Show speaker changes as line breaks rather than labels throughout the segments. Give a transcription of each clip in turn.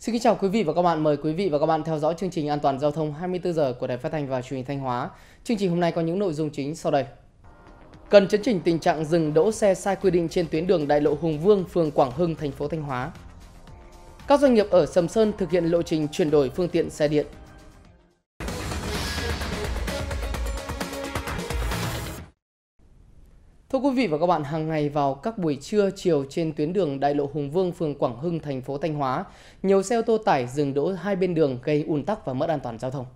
Xin kính chào quý vị và các bạn, mời quý vị và các bạn theo dõi chương trình An toàn giao thông 24 giờ của Đài Phát thanh và Truyền hình Thanh Hóa. Chương trình hôm nay có những nội dung chính sau đây. Cần chấn chỉnh tình trạng dừng đỗ xe sai quy định trên tuyến đường đại lộ Hùng Vương, phường Quảng Hưng, thành phố Thanh Hóa. Các doanh nghiệp ở Sầm Sơn thực hiện lộ trình chuyển đổi phương tiện xe điện. Thưa quý vị và các bạn, hàng ngày vào các buổi trưa chiều trên tuyến đường đại lộ Hùng Vương, phường Quảng Hưng, thành phố Thanh Hóa, nhiều xe ô tô tải dừng đỗ hai bên đường gây ùn tắc và mất an toàn giao thông.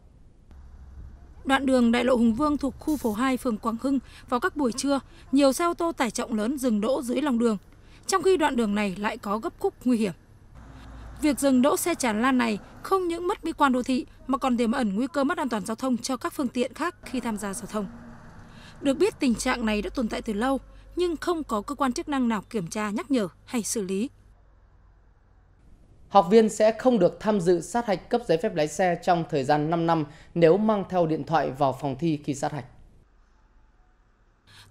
Đoạn đường đại lộ Hùng Vương thuộc khu phố 2 phường Quảng Hưng vào các buổi trưa, nhiều xe ô tô tải trọng lớn dừng đỗ dưới lòng đường, trong khi đoạn đường này lại có gấp khúc nguy hiểm. Việc dừng đỗ xe tràn lan này không những mất mỹ quan đô thị mà còn tiềm ẩn nguy cơ mất an toàn giao thông cho các phương tiện khác khi tham gia giao thông. Được biết tình trạng này đã tồn tại từ lâu, nhưng không có cơ quan chức năng nào kiểm tra, nhắc nhở hay xử lý.
Học viên sẽ không được tham dự sát hạch cấp giấy phép lái xe trong thời gian 5 năm nếu mang theo điện thoại vào phòng thi khi sát hạch.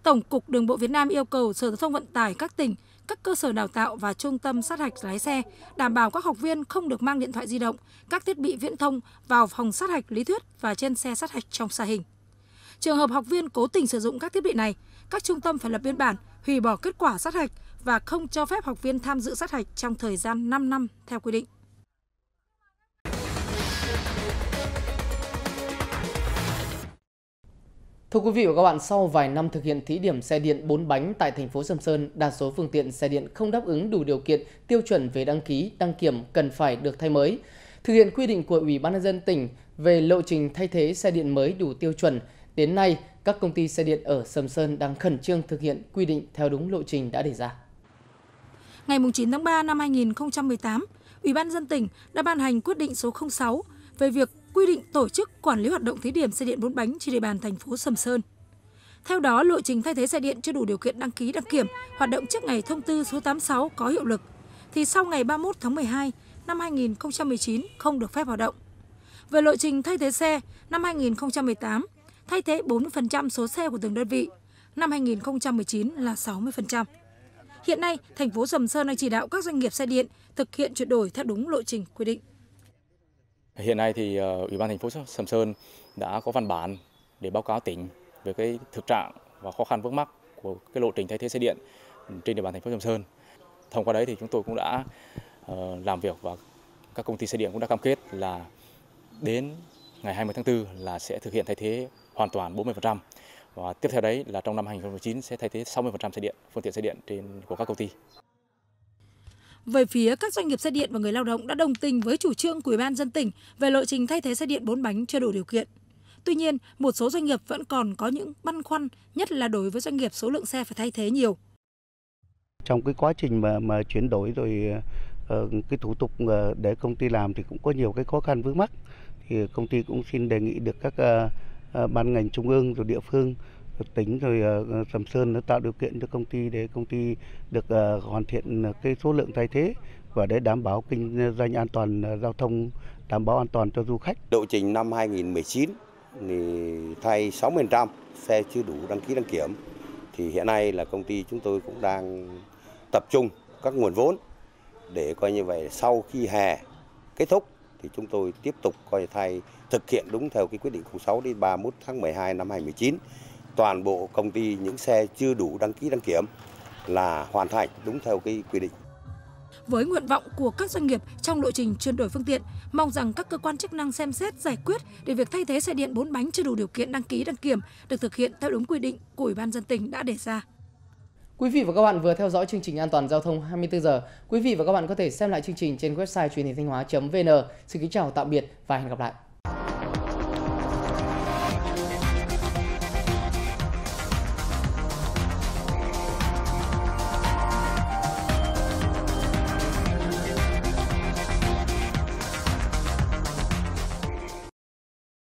Tổng cục Đường bộ Việt Nam yêu cầu Sở Giao thông Vận tải các tỉnh, các cơ sở đào tạo và trung tâm sát hạch lái xe đảm bảo các học viên không được mang điện thoại di động, các thiết bị viễn thông vào phòng sát hạch lý thuyết và trên xe sát hạch trong xa hình. Trường hợp học viên cố tình sử dụng các thiết bị này, các trung tâm phải lập biên bản, hủy bỏ kết quả sát hạch và không cho phép học viên tham dự sát hạch trong thời gian 5 năm theo quy định.
Thưa quý vị và các bạn, sau vài năm thực hiện thí điểm xe điện 4 bánh tại thành phố Sầm Sơn, đa số phương tiện xe điện không đáp ứng đủ điều kiện tiêu chuẩn về đăng ký, đăng kiểm cần phải được thay mới. Thực hiện quy định của Ủy ban nhân dân tỉnh về lộ trình thay thế xe điện mới đủ tiêu chuẩn, Đến nay, các công ty xe điện ở Sầm Sơn đang khẩn trương thực hiện quy định theo đúng lộ trình đã đề ra.
Ngày 9 tháng 3 năm 2018, Ủy ban dân tỉnh đã ban hành quyết định số 06 về việc quy định tổ chức quản lý hoạt động thí điểm xe điện bốn bánh trên địa bàn thành phố Sầm Sơn. Theo đó, lộ trình thay thế xe điện chưa đủ điều kiện đăng ký đăng kiểm hoạt động trước ngày thông tư số 86 có hiệu lực, thì sau ngày 31 tháng 12 năm 2019 không được phép hoạt động. Về lộ trình thay thế xe, năm 2018, thay thế 40% số xe của từng đơn vị. Năm 2019 là 60%. Hiện nay, thành phố Sầm Sơn đang chỉ đạo các doanh nghiệp xe điện thực hiện chuyển đổi theo đúng lộ trình quy định.
Hiện nay thì ờ, Ủy ban thành phố Sầm Sơn đã có văn bản để báo cáo tỉnh về cái thực trạng và khó khăn vướng mắc của cái lộ trình thay thế xe điện trên địa bàn thành phố Sầm Sơn. Thông qua đấy thì chúng tôi cũng đã ờ, làm việc và các công ty xe điện cũng đã cam kết là đến ngày 20 tháng 4 là sẽ thực hiện thay thế hoàn toàn 40%. Và tiếp theo đấy là trong năm 2019 sẽ thay thế 60% xe điện, phương tiện xe điện trên của các công ty.
Về phía các doanh nghiệp xe điện và người lao động đã đồng tình với chủ trương của Ủy ban dân tỉnh về lộ trình thay thế xe điện bốn bánh chưa đủ điều kiện. Tuy nhiên, một số doanh nghiệp vẫn còn có những băn khoăn, nhất là đối với doanh nghiệp số lượng xe phải thay thế nhiều.
Trong cái quá trình mà mà chuyển đổi rồi ờ, cái thủ tục ờ, để công ty làm thì cũng có nhiều cái khó khăn vướng mắc thì công ty cũng xin đề nghị được các ờ, Ờ, ban ngành trung ương rồi địa phương rồi tỉnh rồi ờ, ờ, sầm sơn nó tạo điều kiện cho công ty để công ty được hoàn thiện cái số lượng thay thế và để đảm bảo kinh doanh an toàn giao thông đảm bảo an toàn cho du khách. Độ trình năm 2019 thì thay 60% xe chưa đủ đăng ký đăng kiểm thì hiện nay là công ty chúng tôi cũng đang tập trung các nguồn vốn để coi như vậy sau khi hè kết thúc thì chúng tôi tiếp tục coi thay thực hiện đúng theo cái quyết định 06 đến 31 tháng 12 năm 2019. Toàn bộ công ty những xe chưa đủ đăng ký đăng kiểm là hoàn thành đúng theo cái quy định.
Với nguyện vọng của các doanh nghiệp trong lộ trình chuyển đổi phương tiện, mong rằng các cơ quan chức năng xem xét giải quyết để việc thay thế xe điện 4 bánh chưa đủ điều kiện đăng ký đăng kiểm được thực hiện theo đúng quy định của Ủy ban dân tỉnh đã đề ra.
Quý vị và các bạn vừa theo dõi chương trình An toàn giao thông 24 giờ. Quý vị và các bạn có thể xem lại chương trình trên website truyền hình thanh hóa.vn. Xin kính chào tạm biệt và hẹn gặp lại.